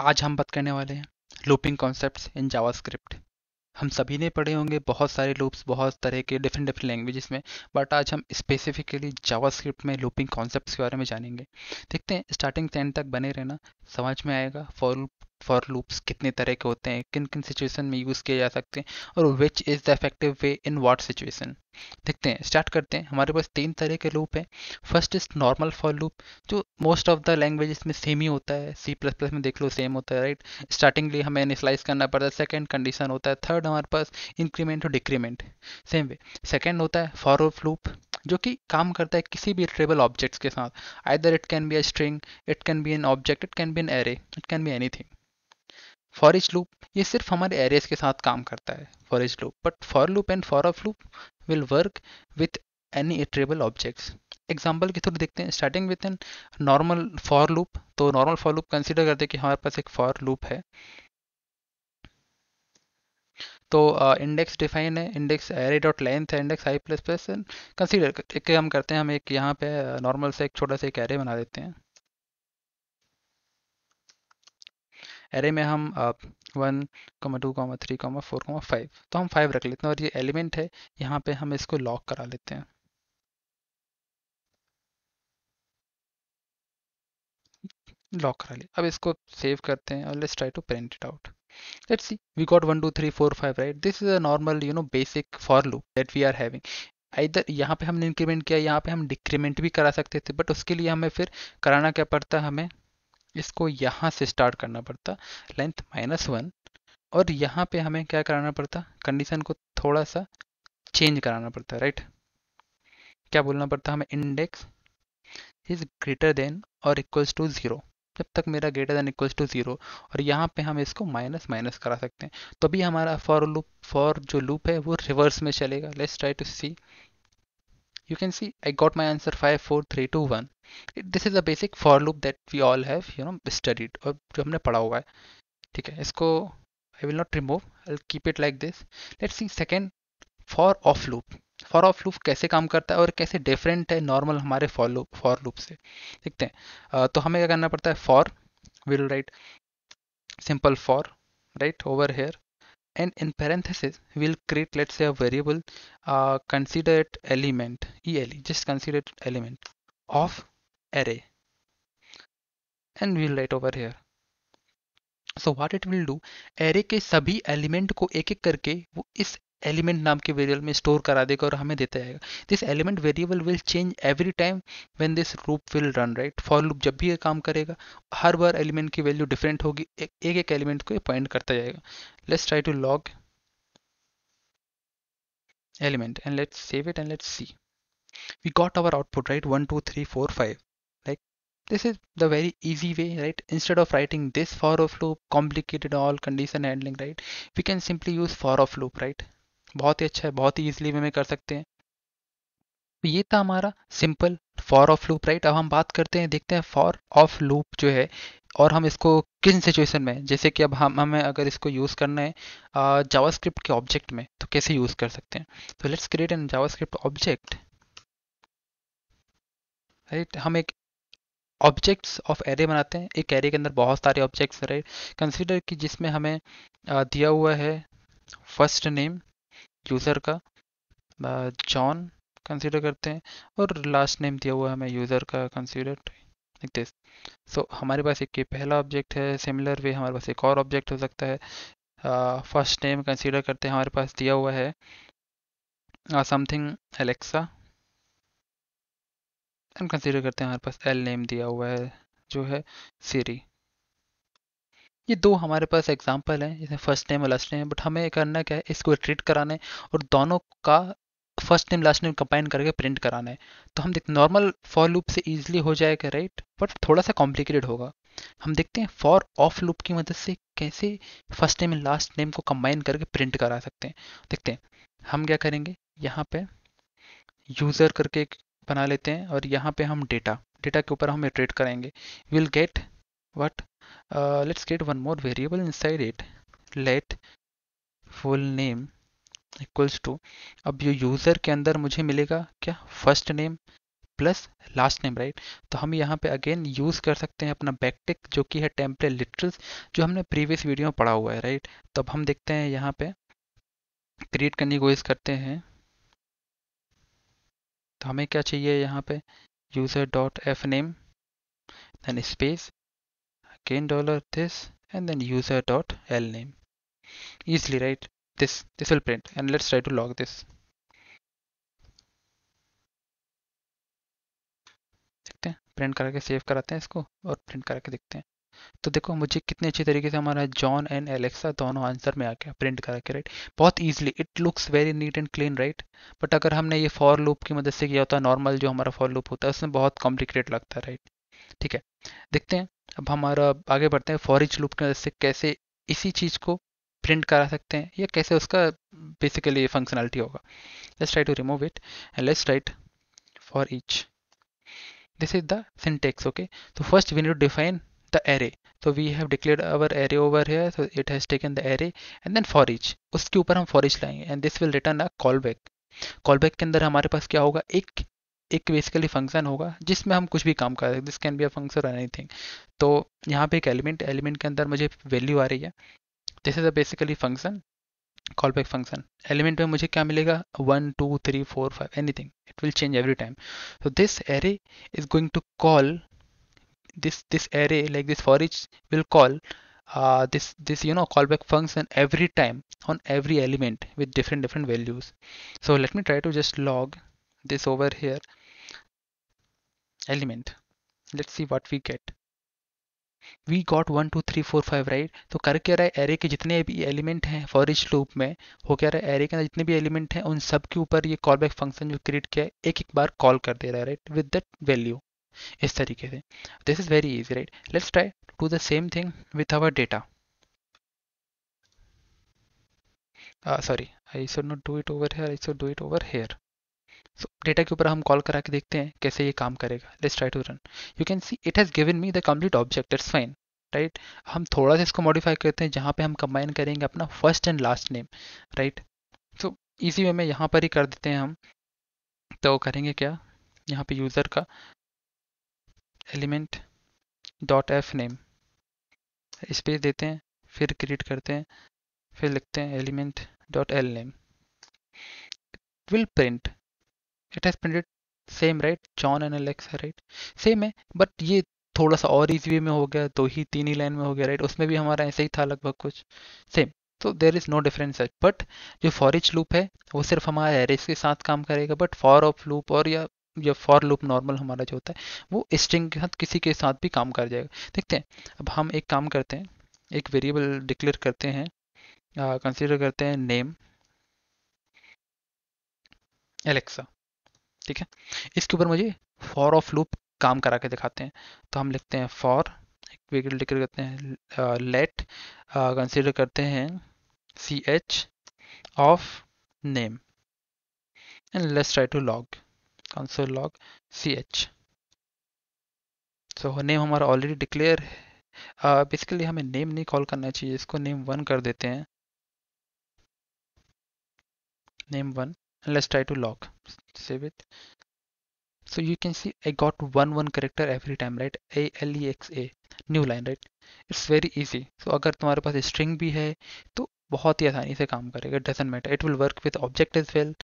आज हम बात करने वाले हैं लूपिंग कॉन्सेप्ट इन जावास्क्रिप्ट हम सभी ने पढ़े होंगे बहुत सारे लूप्स बहुत तरह के डिफरेंट डिफरेंट लैंग्वेजेस में बट आज हम स्पेसिफिकली जावास्क्रिप्ट में लूपिंग कॉन्सेप्ट्स के बारे में जानेंगे देखते हैं स्टार्टिंग से एंड तक बने रहना समझ में आएगा फॉर लूप फॉर लूप्स कितने तरह के होते हैं किन किन सिचुएशन में यूज़ किए जा सकते हैं और which is the effective way in what situation देखते हैं स्टार्ट करते हैं हमारे पास तीन तरह के लूप हैं first is normal for loop जो मोस्ट ऑफ द लैंग्वेज में सेम ही होता है सी प्लस प्लस में देख लो सेम होता है राइट स्टार्टिंगली हमें इनिशलाइज करना पड़ता है सेकेंड कंडीशन होता है थर्ड हमारे पास इंक्रीमेंट और डिक्रीमेंट सेम वे सेकेंड होता है फॉर लूप जो कि काम करता है किसी भी ट्रेबल ऑब्जेक्ट्स के साथ either it can be a string it can be an object it can be an array it can be anything for each loop ये सिर्फ हमारे एरेज के साथ काम करता है for each loop but for loop and for of loop will work with any iterable objects example के through देखते हैं starting with an normal for loop तो नॉर्मल फॉर लूप कंसिडर करते हैं कि हमारे पास एक फॉर लूप है तो इंडेक्स uh, डिफाइन है इंडेक्स एरे डॉट लेंथ है index i plus plus consider एक हम करते हैं हम एक यहाँ पे नॉर्मल से एक छोटा सा एक एरे बना देते हैं एरे में हम one comma two comma three comma four comma five तो हम फाइव रख लेते हैं और ये एलिमेंट है यहाँ पे हम इसको लॉक करा लेते हैं लॉक करा लिया अब इसको सेव करते हैं और let's try to print it out let's see we got one two three four five right this is a normal you know basic for loop that we are having इधर यहाँ पे हमने इंक्रीमेंट किया यहाँ पे हम डिक्रीमेंट भी करा सकते थे बट उसके लिए हमें फिर कराना क्या पड़ता है हमें इसको यहाँ से स्टार्ट करना पड़ता लेंथ माइनस वन और यहाँ पे हमें क्या कराना पड़ता कंडीशन को थोड़ा सा चेंज कराना पड़ता राइट क्या बोलना पड़ता हमें इंडेक्स इज ग्रेटर देन और इक्वल्स टू ज़ीरो जब तक मेरा greater than equals to zero और यहाँ पे हम इसको माइनस माइनस करा सकते हैं तो अभी हमारा फॉर लूप फॉर जो लूप है वो रिवर्स में चलेगा let's try to see you can see I got my answer 5, 4, 3, 2, 1. This is a basic for loop that we all have you know studied or जो हमने पढ़ा हुआ है ठीक है इसको I will not remove. I'll keep it like this. Let's see second for of loop. For of loop कैसे काम करता है और कैसे डिफरेंट है नॉर्मल हमारे फॉर लूप फॉर लूप से देखते हैं uh, तो हमें क्या करना पड़ता है for will write simple for write over here and in parenthesis, we'll create let's say a variable uh, consider it element ele just consider it element of array and we'll write over here So what it will do? Array ke sabhi element ko ek ek karke, वो element नाम के variable में store करा देगा और हमें देता जाएगा this element variable will change every time when this loop will run right for loop जब भी ये काम करेगा हर बार एलिमेंट की वैल्यू डिफरेंट होगी एक एक एलिमेंट को पॉइंट करता जाएगा let's try to log element and let's save it and let's see we got our output right one two three four five This is the very easy way, right? Instead of writing this for of loop, complicated all condition handling, right? We can simply use for of loop, right? बहुत ही अच्छा है बहुत ही easily में कर सकते हैं तो ये था हमारा simple for of loop right अब हम बात करते हैं देखते हैं फॉर ऑफ लूप जो है और हम इसको किन सिचुएशन में जैसे कि अब हम हमें अगर इसको यूज़ करना है जावास्क्रिप्ट के ऑब्जेक्ट में तो कैसे यूज़ कर सकते हैं तो let's create an JavaScript object right हम एक ऑब्जेक्ट्स ऑफ एरे बनाते हैं एक एरे के अंदर बहुत सारे ऑब्जेक्ट्स राइट कंसिडर कि जिसमें हमें दिया हुआ है फर्स्ट नेम यूज़र का जॉन कंसीडर करते हैं और लास्ट नेम दिया हुआ है हमें यूज़र का कंसीडर लाइक दिस सो हमारे पास एक पहला ऑब्जेक्ट है सिमिलर वे हमारे पास एक और ऑब्जेक्ट हो सकता है फर्स्ट नेम कंसीडर करते हैं हमारे पास दिया हुआ है समथिंग एलेक्सा एंड कंसीडर करते हैं हमारे पास एल नेम दिया हुआ है जो है सीरी ये दो हमारे पास एग्जाम्पल हैं जैसे फर्स्ट नेम और लास्ट नेम बट हमें करना क्या है इसको ट्रीट कराना है और दोनों का first name last name combine करके प्रिंट कराना है तो हम देख नॉर्मल फॉर लूप से ईजिली हो जाएगा राइट बट थोड़ा सा कॉम्प्लिकेटेड होगा हम देखते हैं फॉर ऑफ लूप की मदद से कैसे फर्स्ट नेम लास्ट नेम को कंबाइन करके प्रिंट करा सकते हैं देखते हैं हम क्या करेंगे यहाँ पे यूज़र करके बना लेते हैं और यहाँ पे हम डेटा डेटा के ऊपर हम ट्रेड करेंगे will get what uh, let's create one more variable inside it let full name equals to अब ये यूज़र के अंदर मुझे मिलेगा क्या first name plus last name right तो हम यहाँ पे अगेन यूज़ कर सकते हैं अपना बैकटिक जो कि है टेम्पले लिटरल्स जो हमने प्रीवियस वीडियो में पढ़ा हुआ है राइट तो अब हम देखते हैं यहाँ पे क्रिएट करने की कोशिश करते हैं तो हमें क्या चाहिए यहाँ पे user dot F name then space again dollar this and then user dot l name easily right this this will print and let's try to log this देखते हैं प्रिंट करके सेव कराते हैं इसको और प्रिंट करके देखते हैं तो देखो मुझे कितने अच्छे तरीके से हमारा जॉन एंड एलेक्सा दोनों आंसर में आ गया प्रिंट करके के राइट बहुत easily it looks very neat and clean right but अगर हमने ये फॉर लूप की मदद से किया होता नॉर्मल जो हमारा फॉर लूप होता है उसमें बहुत कॉम्प्लिकेटेड लगता है राइट ठीक है देखते हैं अब हमारा आगे बढ़ते हैं फॉरिच लूप की मदद से कैसे इसी चीज़ को प्रिंट करा सकते हैं या कैसे उसका बेसिकली फंक्शनलिटी होगा let's try to remove it and let's write for each this is the syntax okay तो first we to define the array तो we have declare our array over here so it has taken the array and then for each उसके ऊपर हम for each लाएंगे and this will return a call back call back के अंदर हमारे पास क्या होगा एक एक बेसिकली फंक्शन होगा जिसमें हम कुछ भी काम कर सकते this can be a function और एनीथिंग तो यहाँ पे एक एलिमेंट एलिमेंट के अंदर मुझे वैल्यू आ रही है this is a basically function call back function element में मुझे क्या मिलेगा one two three four five anything it will change every time so this array is going to call this this array like this for each will call this this you know call back function every time on every element with different different values so let me try to just log this over hair element let's see what we get we got one two three four five right तो कर क्या रहा है array के जितने भी element हैं for loop में हो क्या रहा है एरे के अंदर जितने भी एलिमेंट हैं उन सब के ऊपर ये कॉल बैक फंक्शन जो क्रिएट किया है एक एक बार कॉल कर दे रहा है राइट विद दैट वैल्यू इस तरीके से this is very easy right let's try to the same thing with our data sorry I should not do it over here I should do it over here so data के ऊपर हम call करा के देखते हैं कैसे ये काम करेगा let's try to run you can see it has given me the complete object it's fine right हम थोड़ा सा इसको मॉडिफाई करते हैं जहाँ पे हम कंबाइन करेंगे अपना first and last name right so इसी वे में यहाँ पर ही कर देते हैं हम तो करेंगे क्या यहाँ पे यूज़र का element dot F name space देते हैं फिर क्रिएट करते हैं फिर लिखते हैं element dot L name will print it has printed same right John and Alexa right same है बट ये थोड़ा सा और इजी वे में हो गया दो तो ही तीन ही लाइन में हो गया राइट उसमें भी हमारा ऐसा ही था लगभग कुछ सेम तो देर इज़ नो डिफरेंस है बट जो फॉरिच लूप है वो सिर्फ हमारा एरेज के साथ काम करेगा बट फॉर ऑफ लूप और या या फॉर लूप नॉर्मल हमारा जो होता है वो स्ट्रिंग के साथ किसी के साथ भी काम कर जाएगा देखते हैं अब हम एक काम करते हैं एक वेरिएबल डिक्लेयर करते हैं कंसिडर करते हैं नेम एलेक्सा ठीक है इसके ऊपर मुझे फॉर ऑफ लूप काम करा के दिखाते हैं तो हम लिखते हैं फॉर डिक्लेयर करते हैं लेट कंसिडर करते हैं C H of name and let's try to log console log C H so name हमारा ऑलरेडी डिक्लेयर है बेसिकली uh, हमें नेम नहीं कॉल करना चाहिए इसको नेम वन कर देते हैं name one let's try to log save it so you can see I got one one character every time right A L E X A new line right it's very easy so अगर तुम्हारे पास string भी है तो बहुत ही आसानी से काम करेगा doesn't matter it will work with object as well